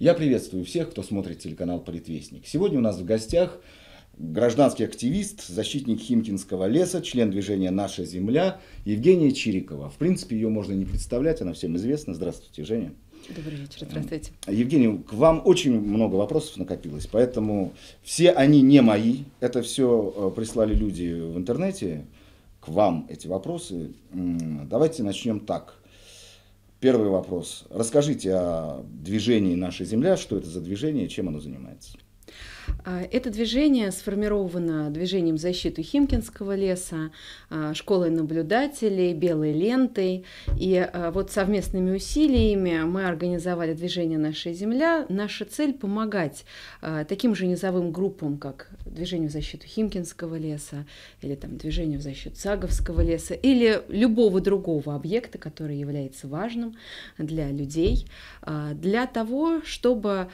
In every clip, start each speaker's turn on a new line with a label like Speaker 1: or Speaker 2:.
Speaker 1: Я приветствую всех, кто смотрит телеканал «Политвестник». Сегодня у нас в гостях гражданский активист, защитник Химкинского леса, член движения «Наша земля» Евгения Чирикова. В принципе, ее можно не представлять, она всем известна. Здравствуйте, Женя.
Speaker 2: Добрый вечер, здравствуйте. Э,
Speaker 1: Евгений, к вам очень много вопросов накопилось, поэтому все они не мои. Это все э, прислали люди в интернете. К вам эти вопросы. Давайте начнем так. Первый вопрос. Расскажите о движении «Наша Земля», что это за движение, чем оно занимается?
Speaker 2: А, это движение сформировано движением защиты Химкинского леса, а, школой наблюдателей, белой лентой. И а, вот совместными усилиями мы организовали движение «Наша земля». Наша цель – помогать таким же низовым группам, как движению в защиту Химкинского леса или там, движению в защиту Саговского леса или любого другого объекта, который является важным для людей, для того, чтобы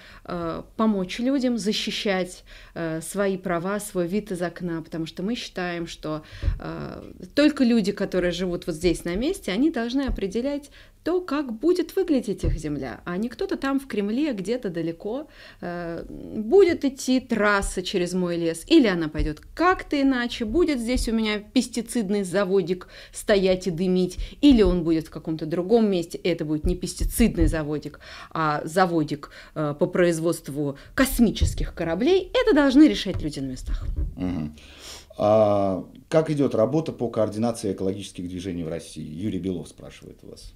Speaker 2: помочь людям защищать отстоять э, свои права, свой вид из окна, потому что мы считаем, что э, только люди, которые живут вот здесь на месте, они должны определять то, как будет выглядеть их земля, а не кто-то там в Кремле где-то далеко э, будет идти трасса через мой лес, или она пойдет как-то иначе, будет здесь у меня пестицидный заводик стоять и дымить, или он будет в каком-то другом месте, и это будет не пестицидный заводик, а заводик э, по производству космических кораблей, это должны решать люди на местах.
Speaker 1: А как идет работа по координации экологических движений в России? Юрий Белов спрашивает у вас.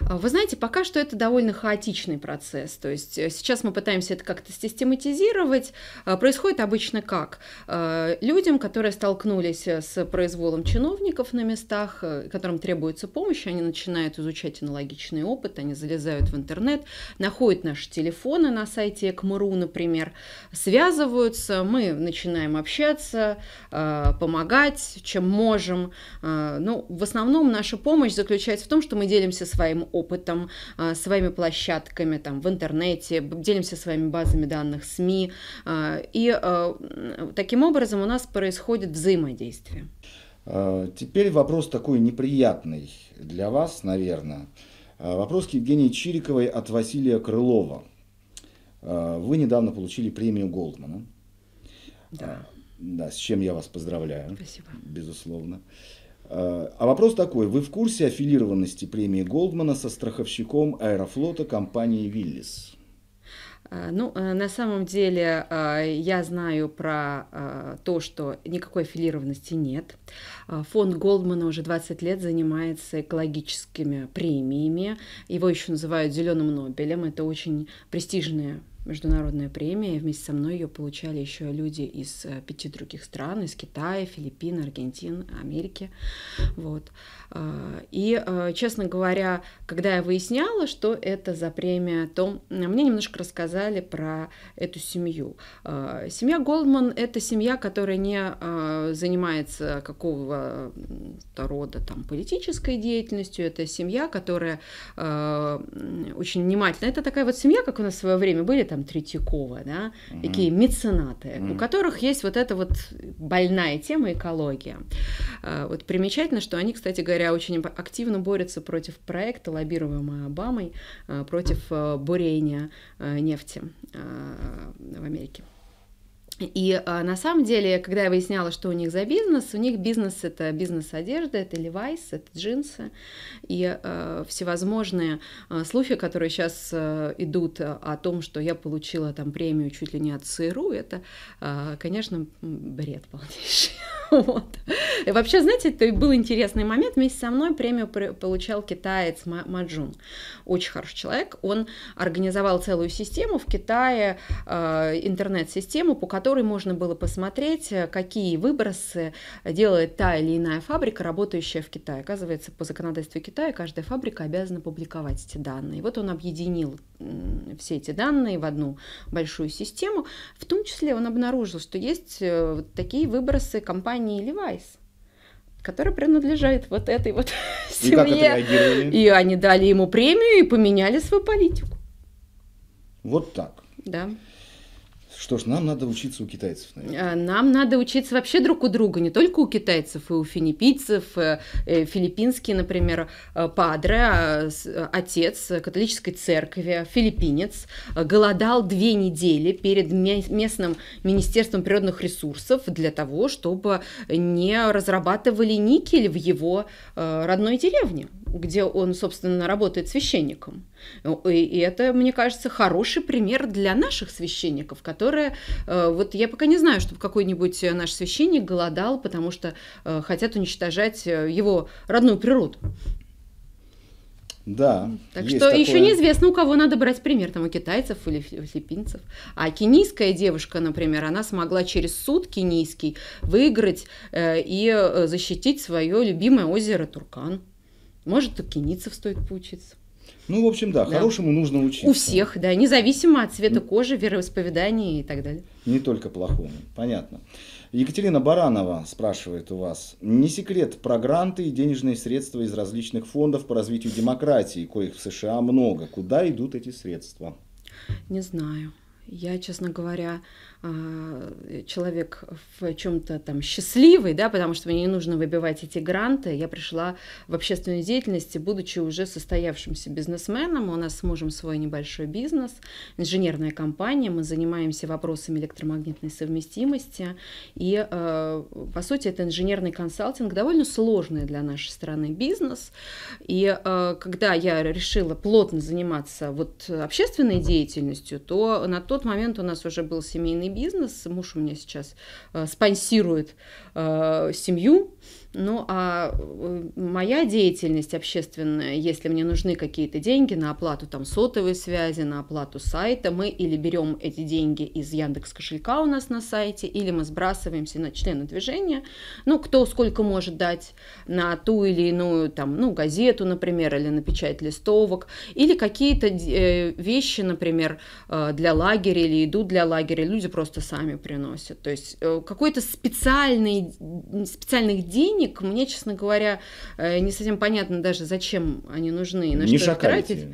Speaker 2: А, вы знаете, пока что это довольно хаотичный процесс. То есть э, сейчас мы пытаемся это как-то систематизировать. А, происходит обычно как? А, людям, которые столкнулись э, с произволом чиновников на местах, э, которым требуется помощь, они начинают изучать аналогичный опыт, они залезают в интернет, находят наши телефоны на сайте КМРУ, например, связываются, мы начинаем общаться, помогать, чем можем. Ну, в основном наша помощь заключается в том, что мы делимся с своим опытом, а, своими площадками там, в интернете, делимся своими базами данных СМИ. А, и а, таким образом у нас происходит взаимодействие.
Speaker 1: Теперь вопрос такой неприятный для вас, наверное. Вопрос к Евгении Чириковой от Василия Крылова. Вы недавно получили премию Голдмана. Да. Да, с чем я вас поздравляю. Спасибо. Безусловно. А вопрос такой. Вы в курсе аффилированности премии Голдмана со страховщиком аэрофлота компании «Виллис»?
Speaker 2: А, ну, э, на самом деле, а, я знаю про а, то, что никакой аффилированности нет. Фонд Голдмана уже 20 лет занимается экологическими премиями. Его еще называют «Зеленым Нобелем». Это очень престижная международная премия. вместе со мной ее получали еще люди из э, пяти других стран, из Китая, Филиппин, Аргентины, Америки. Вот. А, и, э, честно говоря, когда я выясняла, что это за премия, то мне немножко рассказали про эту семью. А, семья Голдман – это семья, которая не а, занимается какого-то рода там, политической деятельностью. Это семья, которая очень внимательна. Это такая вот семья, как у нас в свое время были там Третьякова, да, mm-hmm. такие меценаты, mm-hmm. у которых есть вот эта вот больная тема экология. А, вот примечательно, что они, кстати говоря, очень активно борются против проекта, лоббируемого Обамой, а, против э, бурения э, нефти а, в Америке. И э, на самом деле, когда я выясняла, что у них за бизнес, у них бизнес это бизнес одежды, это Levi's, это джинсы и э, всевозможные э, слухи, которые сейчас э, идут о том, что я получила там премию чуть ли не от ЦРУ, это, э, конечно, бред полнейший. Вот. И вообще, знаете, это был интересный момент. Вместе со мной премию получал китаец Маджун. Очень хороший человек. Он организовал целую систему в Китае, э, интернет-систему, по которой можно было посмотреть, э, какие выбросы делает та или иная фабрика, работающая в Китае. Оказывается, по законодательству Китая каждая фабрика обязана публиковать эти данные. Вот он объединил все эти данные в одну большую систему. В том числе он обнаружил, что есть э, такие выбросы компании компании Levi's, которая принадлежит вот этой вот семье. И они дали ему премию и поменяли свою политику.
Speaker 1: Вот так. Да. Что ж, нам надо учиться у китайцев,
Speaker 2: наверное. А, нам надо учиться вообще друг у друга, не только у китайцев, и у финипийцев, э, э, филиппинский, например, э, падре, а, отец католической церкви, филиппинец, голодал две недели перед местным министерством природных ресурсов для того, чтобы не разрабатывали никель в его родной деревне где он, собственно, работает священником. И это, мне кажется, хороший пример для наших священников, которые... Э, вот я пока не знаю, чтобы какой-нибудь наш священник голодал, потому что э, хотят уничтожать э, его родную природу.
Speaker 1: Да. Так что такое... еще неизвестно,
Speaker 2: у кого надо брать пример, там у китайцев или филиппинцев. А кенийская девушка, например, она смогла через суд кенийский выиграть э, и защитить свое любимое озеро Туркан. Может, у киницев стоит поучиться.
Speaker 1: Ну, в общем, да, да, хорошему нужно учиться. У всех,
Speaker 2: да, независимо от цвета ну. кожи, вероисповедания и так далее.
Speaker 1: Не только плохому, понятно. Екатерина Баранова спрашивает у вас. Не секрет про гранты и денежные средства из различных фондов по развитию демократии, коих в США много. Куда идут эти средства?
Speaker 2: Не знаю. Я, честно говоря, а, человек в чем-то там счастливый, да, потому что мне не нужно выбивать эти гранты. Я пришла в общественную деятельность, будучи уже состоявшимся бизнесменом. У нас с мужем свой небольшой бизнес, инженерная компания. Мы занимаемся вопросами электромагнитной совместимости. И, а, по сути, это инженерный консалтинг, довольно сложный для нашей страны бизнес. И а, когда я решила плотно заниматься вот общественной деятельностью, то на тот тот момент у нас уже был семейный бизнес. Муж у меня сейчас э, спонсирует э, семью. Ну а э, моя деятельность общественная, если мне нужны какие-то деньги на оплату там сотовой связи, на оплату сайта, мы или берем эти деньги из Яндекс кошелька у нас на сайте, или мы сбрасываемся на члены движения, ну кто сколько может дать на ту или иную там, ну газету, например, или на печать листовок, или какие-то э, вещи, например, э, для лагеря или идут для лагеря люди просто сами приносят. То есть какой-то специальный, специальных денег денег. Мне, честно говоря, э, не совсем понятно даже, зачем они нужны и на не что их тратить.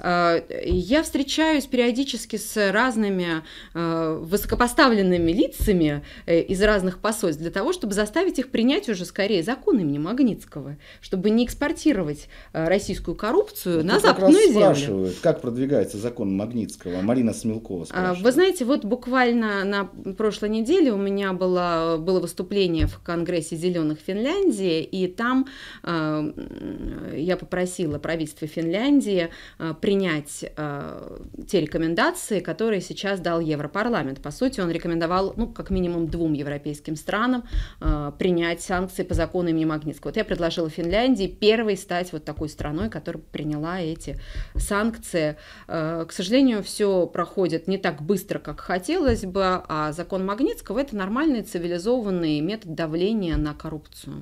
Speaker 2: А, я встречаюсь периодически с разными э, высокопоставленными лицами э, из разных посольств для того, чтобы заставить их принять уже скорее закон имени Магнитского, чтобы не экспортировать российскую коррупцию вот на западную землю. спрашивают,
Speaker 1: как продвигается закон Магнитского. Марина Смелкова а, спрашивает.
Speaker 2: Вы знаете, вот буквально на прошлой неделе у меня было, было выступление в Конгрессе «Зеленых Финляндии», Финляндии, и там э, я попросила правительство Финляндии э, принять э, те рекомендации, которые сейчас дал Европарламент. По сути, он рекомендовал, ну, как минимум двум европейским странам принять санкции по закону имени Магнитского. Вот я предложила Финляндии первой стать вот такой страной, которая приняла эти санкции. К сожалению, все проходит не так быстро, как хотелось бы, а закон Магнитского – это нормальный цивилизованный метод давления на коррупцию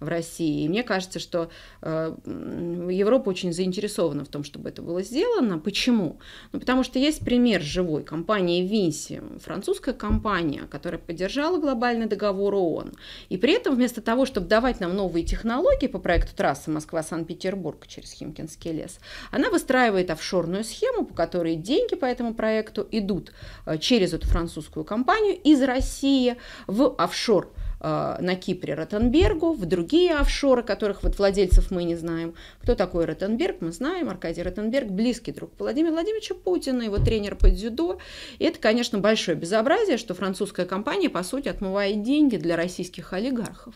Speaker 2: в России. И мне кажется, что э, Европа очень заинтересована в том, чтобы это было сделано. Почему? Ну, потому что есть пример живой компании Винси, французская компания, которая поддержала глобальный договор ООН. И при этом вместо того, чтобы давать нам новые технологии по проекту трассы Москва-Санкт-Петербург через Химкинский лес, она выстраивает офшорную схему, по которой деньги по этому проекту идут э, через эту французскую компанию из России в офшор Э, на Кипре Ротенбергу, в другие офшоры, которых вот владельцев мы не знаем. Кто такой Ротенберг, мы знаем. Аркадий Ротенберг – близкий друг Владимира Владимировича Путина, его тренер по дзюдо. И это, конечно, большое безобразие, что французская компания, по сути, отмывает деньги для российских олигархов,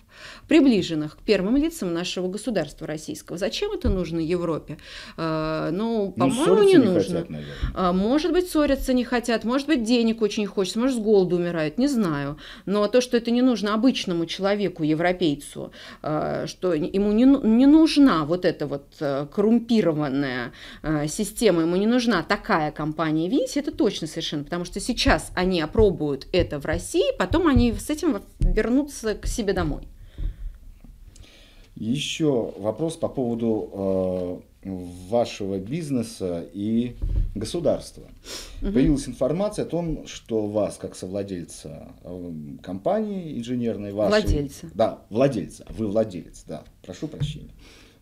Speaker 2: приближенных к первым лицам нашего государства российского. Зачем это нужно Европе? Э, ну, ну, по-моему, не, не нужно. Хотят, э, может быть, ссориться не хотят, может быть, денег очень хочется, может, с голоду умирают, не знаю. Но то, что это не нужно обычно обычному человеку, европейцу, э, что ему не, ну, не нужна вот эта вот э, коррумпированная э, система, ему не нужна такая компания Винси, это точно совершенно, потому что сейчас они опробуют это в России, потом они с этим вернутся к себе домой.
Speaker 1: Еще вопрос по поводу вашего бизнеса и государства. Угу. Появилась информация о том, что вас, как совладельца э, компании инженерной, вашей... Владельца. Да, владельца. Вы владелец, да. Прошу прощения.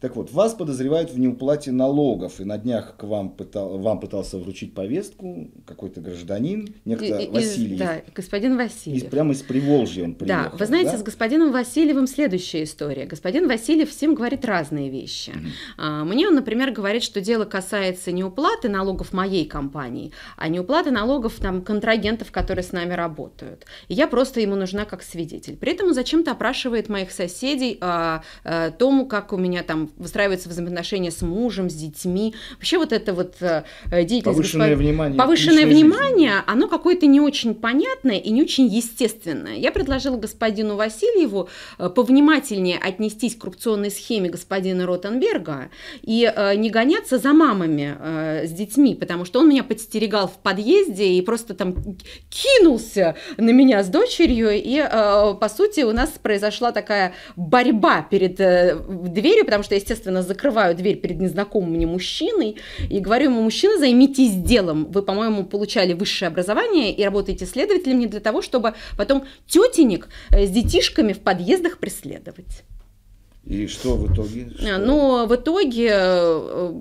Speaker 1: Так вот, вас подозревают в неуплате налогов, и на днях к вам, пытал, вам пытался вручить повестку какой-то гражданин, некто и, Васильев. Да,
Speaker 2: господин Васильев. Из,
Speaker 1: прямо из Приволжья он приехал. Да, вы знаете, да? с
Speaker 2: господином Васильевым следующая история. Господин Васильев всем говорит разные вещи. Mm-hmm. Мне он, например, говорит, что дело касается неуплаты налогов моей компании, а неуплаты налогов там, контрагентов, которые с нами работают. И я просто ему нужна как свидетель. При этом он зачем-то опрашивает моих соседей о, а, о а, том, как у меня там там выстраиваются взаимоотношения с мужем, с детьми. Вообще вот это вот э, деятельность... Повышенное господ... внимание. Повышенное внимание, жизни. оно какое-то не очень понятное и не очень естественное. Я предложила господину Васильеву э, повнимательнее отнестись к коррупционной схеме господина Ротенберга и э, не гоняться за мамами с детьми, потому что он меня подстерегал в подъезде и просто там кинулся на меня с дочерью, и, по сути, у нас произошла такая борьба перед дверью, потому что естественно, закрываю дверь перед незнакомым мне мужчиной и говорю ему, мужчина, займитесь делом. Вы, по-моему, получали высшее образование и работаете следователем не для того, чтобы потом тетенек э, с детишками в подъездах преследовать.
Speaker 1: И что в итоге? А, что?
Speaker 2: Ну, в итоге э,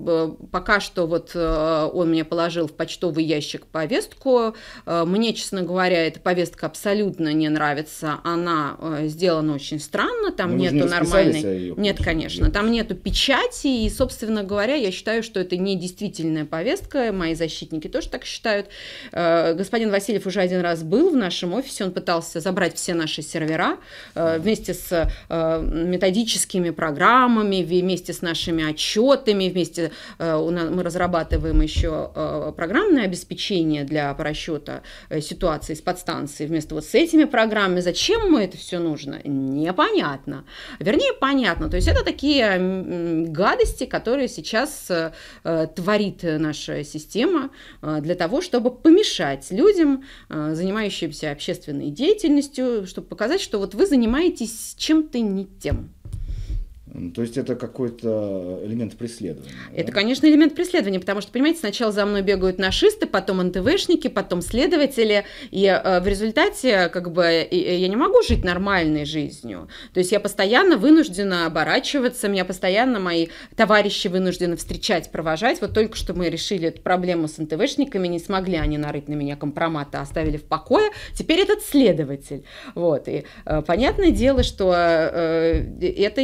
Speaker 2: э, пока что вот э, он мне положил в почтовый ящик повестку. Мне, честно говоря, эта повестка абсолютно не нравится. Она сделана очень странно, там ну, нету нормальной... Ее, Нет, конечно, там нету печати, и, собственно говоря, я считаю, что это не действительная повестка. Мои защитники тоже так считают. Господин Васильев уже один раз был в нашем офисе, он пытался забрать все наши сервера вместе с методическим тематическими программами, вместе с нашими отчетами, вместе э, мы разрабатываем еще э, программное обеспечение для просчета э, ситуации с подстанцией вместо вот с этими программами. Зачем мы это все нужно? Непонятно. Вернее, понятно. То есть это такие гадости, которые сейчас творит наша система для того, чтобы помешать людям, занимающимся общественной деятельностью, чтобы показать, что вот вы занимаетесь чем-то не тем.
Speaker 1: Ну, то есть это какой-то элемент преследования.
Speaker 2: Это, да? конечно, элемент преследования, потому что, понимаете, сначала за мной бегают нашисты, потом НТВшники, потом следователи, и э, в результате как бы э, я не могу жить нормальной жизнью. То есть я постоянно вынуждена оборачиваться, меня постоянно мои товарищи вынуждены встречать, провожать. Вот только что мы решили эту проблему с НТВшниками, не смогли они нарыть на меня компромата, оставили в покое. Теперь этот следователь. Вот. И э, понятное дело, что э, э это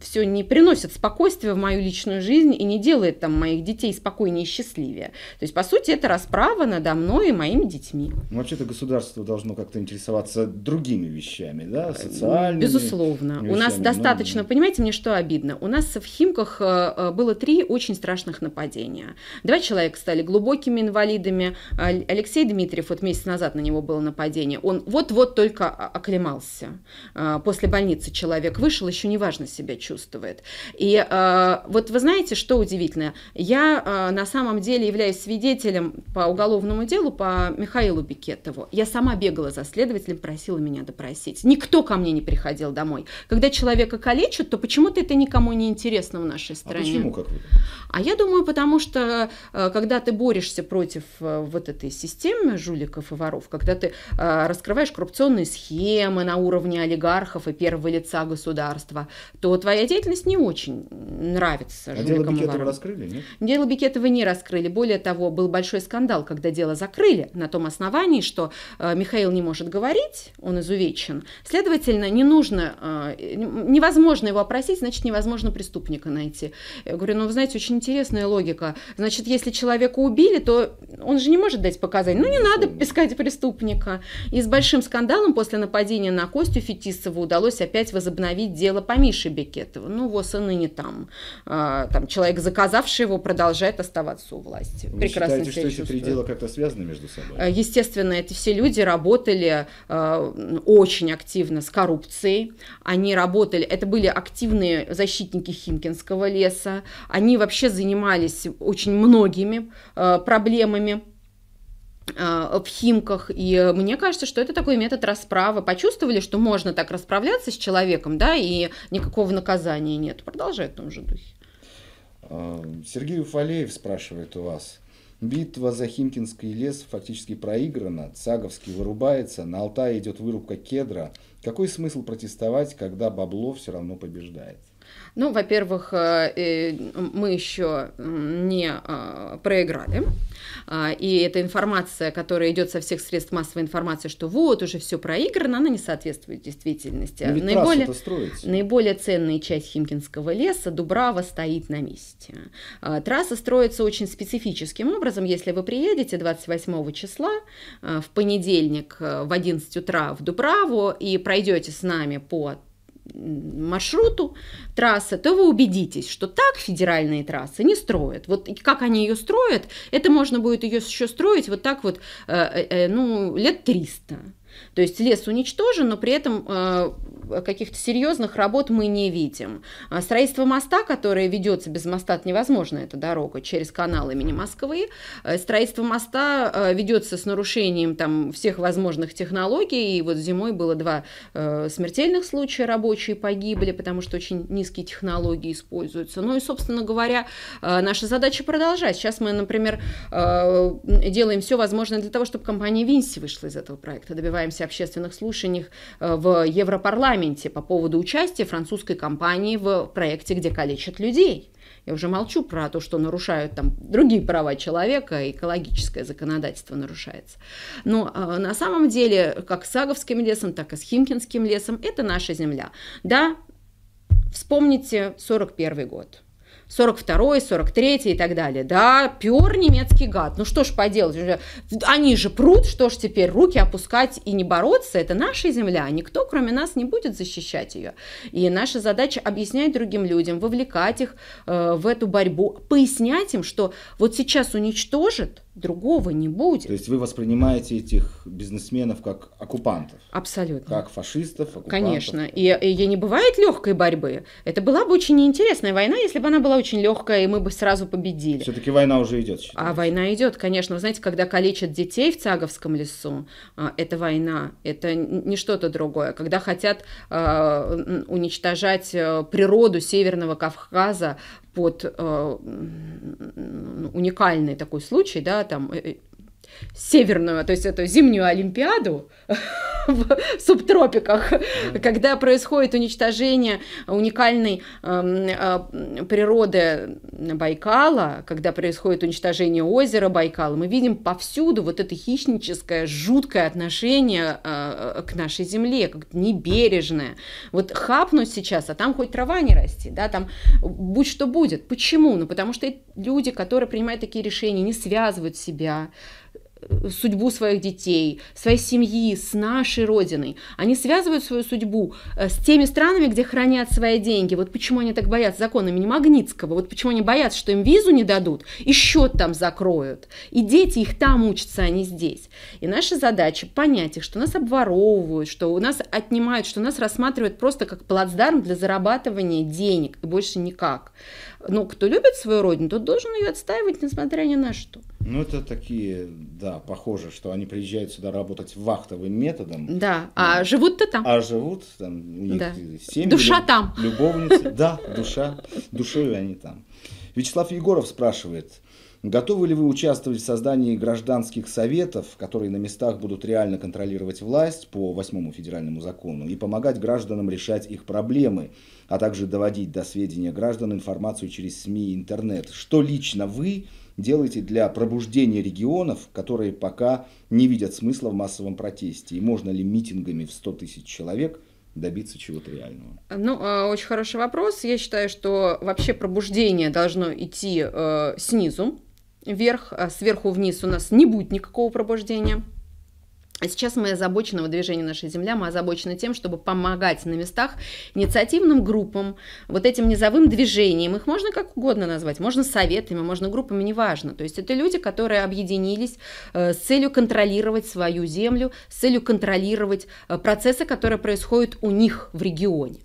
Speaker 2: все не приносит спокойствия в мою личную жизнь и не делает там моих детей спокойнее и счастливее. То есть, по сути, это расправа надо мной и моими детьми.
Speaker 1: Ну, вообще-то государство должно как-то интересоваться другими вещами, да, э,
Speaker 2: социальными. Безусловно. Вещами, у нас ну, достаточно, но... понимаете, мне что обидно? У нас в Химках э, э, было три очень страшных нападения. Два человека стали глубокими инвалидами. Алексей Дмитриев, вот месяц назад на него было нападение, он вот-вот только оклемался. После больницы человек вышел, еще неважно себе себя чувствует. И э, вот вы знаете, что удивительно? Я э, на самом деле являюсь свидетелем по уголовному делу по Михаилу Бикетову. Я сама бегала за следователем, просила меня допросить. Никто ко мне не приходил домой. Когда человека калечат, то почему-то это никому не интересно в нашей а стране. А почему, как вы? А я думаю, потому что э, когда ты борешься против э, вот этой системы жуликов и воров, когда ты э, раскрываешь коррупционные схемы на уровне олигархов и первого лица государства, то что твоя деятельность не очень нравится. А дело Бикетова Варам. раскрыли, нет? Дело Бикетова не раскрыли. Более того, был большой скандал, когда дело закрыли на том основании, что э, Михаил не может говорить, он изувечен. Следовательно, не нужно, э, невозможно его опросить, значит, невозможно преступника найти. Я говорю, ну, вы знаете, очень интересная логика. Значит, если человека убили, то он же не может дать показания. Ну, не ну, надо искать преступника. И с большим скандалом после нападения на Костю Фетисова удалось опять возобновить дело по Мише Бекетову Бекетова. Ну, ВОЗ и ныне там. А, там человек, заказавший его, продолжает оставаться у власти. Вы Прекрасно считаете, что чувствует. эти три дела
Speaker 1: как-то связаны между
Speaker 2: собой? А, естественно, эти все люди работали э, очень активно с коррупцией. Они работали, это были активные защитники Химкинского леса. Они вообще занимались очень многими э, проблемами а, в химках, и мне кажется, что это такой метод расправы. Почувствовали, что можно так расправляться с человеком, да, и никакого наказания нет. Продолжай в том же духе.
Speaker 1: А, Сергей Уфалеев спрашивает у вас. Битва за Химкинский лес фактически проиграна, Цаговский вырубается, на Алтае идет вырубка кедра. Какой смысл протестовать, когда бабло все равно побеждает?
Speaker 2: Ну, во-первых, э, э, мы еще не э, проиграли. А, и эта информация, которая идет со всех средств массовой информации, что вот уже все проиграно, она не соответствует действительности. Но ну, наиболее, наиболее ценная часть Химкинского леса Дубрава стоит на месте. А, трасса строится очень специфическим образом. Если вы приедете 28 числа в понедельник в 11 утра в Дубраву и пройдете с нами по маршруту трасса, то вы убедитесь, что так федеральные трассы не строят. Вот как они ее строят, это можно будет ее еще строить вот так вот, э, э, э, ну, лет 300. То есть лес уничтожен, но при этом э, каких-то серьезных работ мы не видим. А строительство моста, которое ведется без моста, невозможно, эта дорога через канал имени Москвы. Э, строительство моста э, ведется с нарушением там, всех возможных технологий. И вот зимой было два смертельных случая, рабочие погибли, потому что очень низкие технологии используются. Ну и, собственно говоря, наша задача продолжать. Сейчас мы, например, делаем все возможное для того, чтобы компания Винси вышла из этого проекта, добиваемся добиваемся общественных слушаниях э, в Европарламенте по поводу участия французской компании в проекте, где калечат людей. Я уже молчу про то, что нарушают там другие права человека, экологическое законодательство нарушается. Но ну, э, а на самом деле, как с Саговским лесом, так и с Химкинским лесом, это наша земля. Да, вспомните 41 год. 42-й, 43-й и так далее. Да, пер немецкий гад. Ну что ж поделать, они же прут, что ж теперь руки опускать и не бороться, это наша земля, а никто кроме нас не будет защищать ее. И наша задача объяснять другим людям, вовлекать их э, в эту борьбу, пояснять им, что вот сейчас уничтожит, другого не будет. То есть вы воспринимаете этих бизнесменов как оккупантов? Абсолютно. Как фашистов, оккупантов? Конечно. И, и не бывает легкой борьбы. Это была бы очень неинтересная война, если бы она была очень легкая, и мы бы сразу победили.
Speaker 1: Все-таки война уже идет. Считается.
Speaker 2: А война идет, конечно. Вы знаете, когда калечат детей в Цаговском лесу, а, это война, это не что-то другое. Когда хотят а, уничтожать э, природу Северного Кавказа под э, уникальный такой случай, да, там северную, то есть эту зимнюю Олимпиаду в субтропиках, когда происходит уничтожение уникальной эм, э, природы Байкала, когда происходит уничтожение озера Байкала, мы видим повсюду вот это хищническое, жуткое отношение э, э, к нашей земле, как небережное. Вот хапнуть сейчас, а там хоть трава не расти, да, там будь что будет. Почему? Ну, потому что люди, которые принимают такие решения, не связывают себя судьбу своих детей, своей семьи, с нашей родиной. Они связывают свою судьбу э, с теми странами, где хранят свои деньги. Вот почему они так боятся закона имени Магнитского, вот почему они боятся, что им визу не дадут, и счет там закроют. И дети их там учатся, а не здесь. И наша задача понять их, что нас обворовывают, что у нас отнимают, что нас рассматривают просто как плацдарм для зарабатывания денег, и больше никак. Но кто любит свою родину, тот должен ее отстаивать, несмотря ни на что.
Speaker 1: Ну, это такие, да, похоже, что они приезжают сюда работать вахтовым методом.
Speaker 2: Да, а ну, а живут-то там.
Speaker 1: А живут там, у них да. семьи. Душа люб... там. Любовницы, да, душа, душою они там. Вячеслав Егоров спрашивает, готовы ли вы участвовать в создании гражданских советов, которые на местах будут реально контролировать власть по восьмому федеральному закону и помогать гражданам решать их проблемы, а также доводить до сведения граждан информацию через СМИ и интернет? Что лично вы Делаете для пробуждения регионов, которые пока не видят смысла в массовом протесте? И можно ли митингами в 100 тысяч человек добиться чего-то реального?
Speaker 2: Ну, а, очень хороший вопрос. Я считаю, что вообще пробуждение должно идти э, снизу вверх, а сверху вниз у нас не будет никакого пробуждения. А сейчас мы озабочены, вот движении «Наша земля», мы озабочены тем, чтобы помогать на местах инициативным группам, вот этим низовым движением, их можно как угодно назвать, можно советами, можно группами, неважно. То есть это люди, которые объединились э, с целью контролировать свою землю, с целью контролировать э, процессы, которые происходят у них в регионе.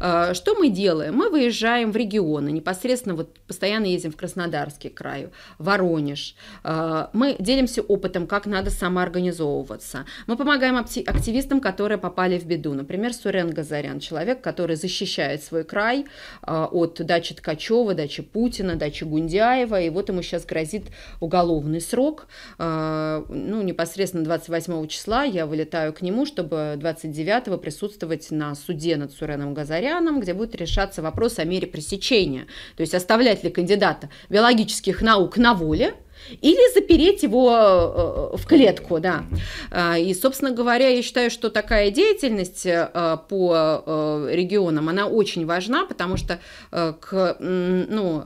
Speaker 2: Э, что мы делаем? Мы выезжаем в регионы, непосредственно вот постоянно ездим в Краснодарский край, Воронеж. Э, мы делимся опытом, как надо самоорганизовываться. Мы помогаем активистам, которые попали в беду. Например, Сурен Газарян, человек, который защищает свой край э, от дачи Ткачева, дачи Путина, дачи Гундяева, и вот ему сейчас грозит уголовный срок. Ну, непосредственно 28 числа я вылетаю к нему, чтобы 29 присутствовать на суде над Суреном Газаряном, где будет решаться вопрос о мере пресечения. То есть оставлять ли кандидата биологических наук на воле, или запереть его э, э, в клетку, да. А, и, собственно говоря, я считаю, что такая деятельность э, по регионам, она очень важна, потому что, к, ну,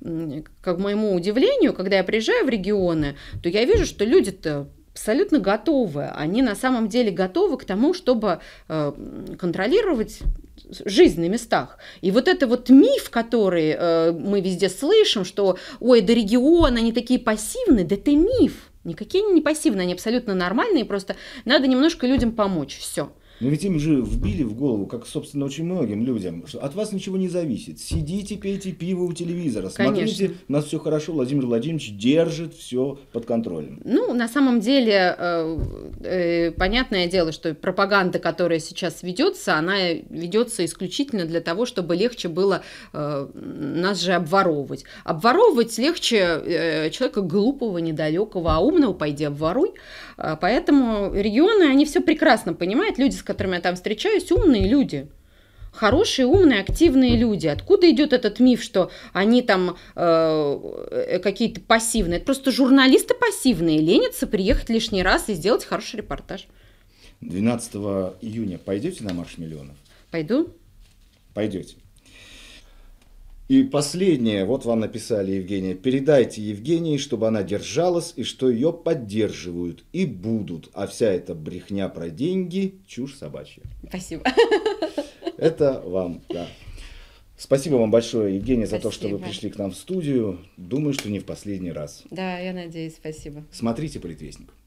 Speaker 2: к моему удивлению, когда я приезжаю в регионы, то я вижу, что люди-то абсолютно готовы. Они на самом деле готовы к тому, чтобы контролировать жизнь на местах. И вот это вот миф, который э, мы везде слышим, что, ой, да регион, они такие пассивные, да это миф. Никакие они не пассивные, они абсолютно нормальные, просто надо немножко людям помочь, все.
Speaker 1: Но ведь им же вбили в голову, как, собственно, очень многим людям, что от вас ничего не зависит. Сидите, пейте пиво у телевизора, смотрите, Конечно. у нас все хорошо, Владимир Владимирович держит все под контролем.
Speaker 2: Ну, на самом деле, э, э, понятное дело, что пропаганда, которая сейчас ведется, она ведется исключительно для того, чтобы легче было э, нас же обворовывать. Обворовывать легче человека глупого, недалекого, а умного пойди обворуй. А, поэтому регионы, они все прекрасно понимают, люди, с которыми я там встречаюсь, умные люди хорошие, умные, активные люди. Откуда идет этот миф, что они там э, э, какие-то пассивные? Это просто журналисты пассивные, ленятся приехать лишний раз и сделать хороший репортаж.
Speaker 1: 12 июня пойдете на марш миллионов? Пойду. Пойдете. И последнее, вот вам написали Евгения, передайте Евгении, чтобы она держалась и что ее поддерживают и будут, а вся эта брехня про деньги – чушь собачья. Спасибо. Это вам, да. Спасибо вам большое, Евгения, спасибо. за то, что вы пришли к нам в студию. Думаю, что не в последний раз.
Speaker 2: Да, я надеюсь, спасибо.
Speaker 1: Смотрите «Политвестник».